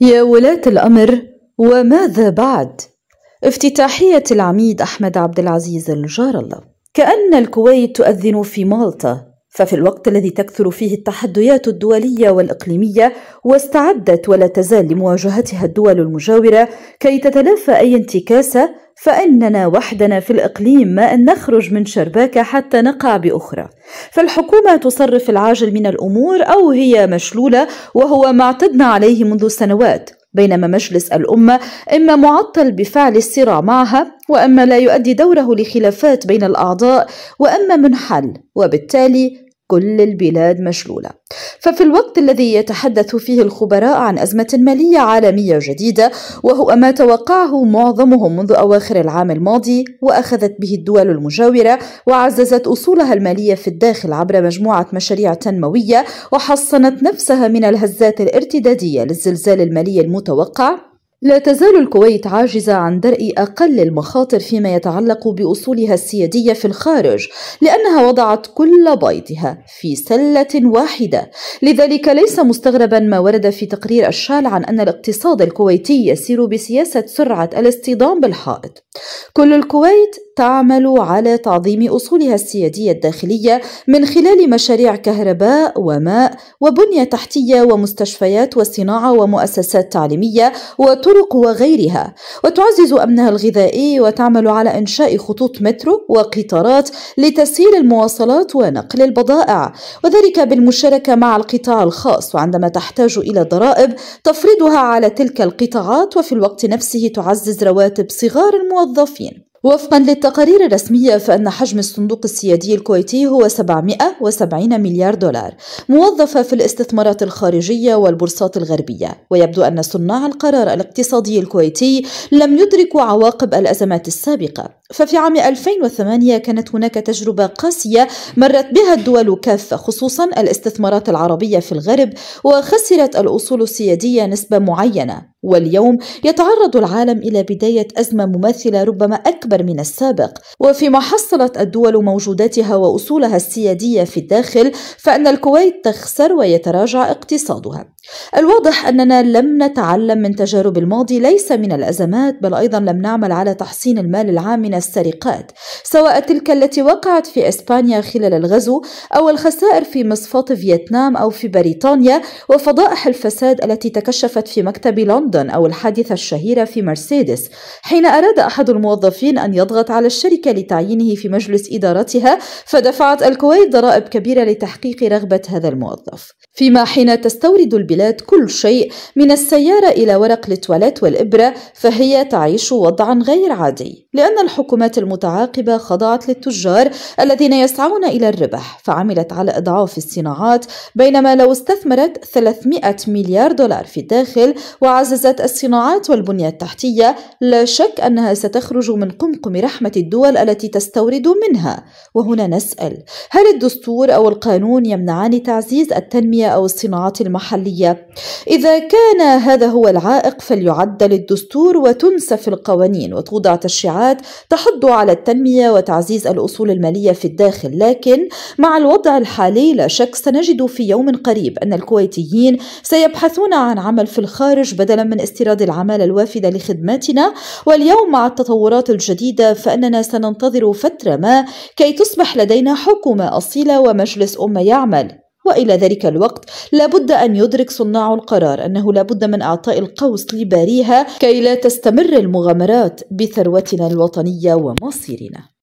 يا ولاة الأمر وماذا بعد؟ افتتاحية العميد أحمد عبد العزيز الجار الله كأن الكويت تؤذن في مالطا ففي الوقت الذي تكثر فيه التحديات الدولية والإقليمية واستعدت ولا تزال لمواجهتها الدول المجاورة كي تتلافى أي انتكاسة فإننا وحدنا في الإقليم ما أن نخرج من شرباكة حتى نقع بأخرى فالحكومة تصرف العاجل من الأمور أو هي مشلولة وهو ما اعتدنا عليه منذ سنوات بينما مجلس الأمة إما معطل بفعل الصراع معها وأما لا يؤدي دوره لخلافات بين الأعضاء وأما منحل وبالتالي كل البلاد مشلولة ففي الوقت الذي يتحدث فيه الخبراء عن أزمة مالية عالمية جديدة وهو ما توقعه معظمهم منذ أواخر العام الماضي وأخذت به الدول المجاورة وعززت أصولها المالية في الداخل عبر مجموعة مشاريع تنموية وحصنت نفسها من الهزات الارتدادية للزلزال المالي المتوقع لا تزال الكويت عاجزة عن درء أقل المخاطر فيما يتعلق بأصولها السيادية في الخارج لأنها وضعت كل بيضها في سلة واحدة لذلك ليس مستغربا ما ورد في تقرير الشال عن أن الاقتصاد الكويتي يسير بسياسة سرعة الاصطدام بالحائط كل الكويت تعمل على تعظيم أصولها السيادية الداخلية من خلال مشاريع كهرباء وماء وبنية تحتية ومستشفيات وصناعة ومؤسسات تعليمية وت والطرق وغيرها وتعزز أمنها الغذائي وتعمل على إنشاء خطوط مترو وقطارات لتسهيل المواصلات ونقل البضائع وذلك بالمشاركة مع القطاع الخاص وعندما تحتاج إلى ضرائب تفرضها على تلك القطاعات وفي الوقت نفسه تعزز رواتب صغار الموظفين وفقا للتقارير الرسمية فإن حجم الصندوق السيادي الكويتي هو 770 مليار دولار موظفة في الاستثمارات الخارجية والبورصات الغربية ويبدو أن صناع القرار الاقتصادي الكويتي لم يدركوا عواقب الأزمات السابقة ففي عام 2008 كانت هناك تجربة قاسية مرت بها الدول كافة خصوصا الاستثمارات العربية في الغرب وخسرت الأصول السيادية نسبة معينة واليوم يتعرض العالم إلى بداية أزمة مماثلة ربما أكبر من السابق وفيما حصلت الدول موجوداتها وأصولها السيادية في الداخل فإن الكويت تخسر ويتراجع اقتصادها الواضح أننا لم نتعلم من تجارب الماضي ليس من الأزمات بل أيضا لم نعمل على تحسين المال العام من السرقات سواء تلك التي وقعت في إسبانيا خلال الغزو أو الخسائر في مصفات فيتنام أو في بريطانيا وفضائح الفساد التي تكشفت في مكتب لندن أو الحادثة الشهيرة في مرسيدس حين أراد أحد الموظفين أن يضغط على الشركة لتعيينه في مجلس إدارتها فدفعت الكويت ضرائب كبيرة لتحقيق رغبة هذا الموظف فيما حين تستورد البلاد كل شيء من السيارة إلى ورق التواليت والإبرة فهي تعيش وضعا غير عادي لأن الحكومة الحكومات المتعاقبة خضعت للتجار الذين يسعون إلى الربح فعملت على إضعاف الصناعات بينما لو استثمرت 300 مليار دولار في الداخل وعززت الصناعات والبنية التحتية لا شك أنها ستخرج من قمقم رحمة الدول التي تستورد منها وهنا نسأل هل الدستور أو القانون يمنعان تعزيز التنمية أو الصناعات المحلية؟ إذا كان هذا هو العائق فليعدل الدستور وتنسف القوانين وتوضع تشريعات تحض على التنمية وتعزيز الأصول المالية في الداخل لكن مع الوضع الحالي لا شك سنجد في يوم قريب أن الكويتيين سيبحثون عن عمل في الخارج بدلا من استيراد العمالة الوافدة لخدماتنا واليوم مع التطورات الجديدة فإننا سننتظر فترة ما كي تصبح لدينا حكومة أصيلة ومجلس أمة يعمل والى ذلك الوقت لابد ان يدرك صناع القرار انه لابد من اعطاء القوس لباريها كي لا تستمر المغامرات بثروتنا الوطنيه ومصيرنا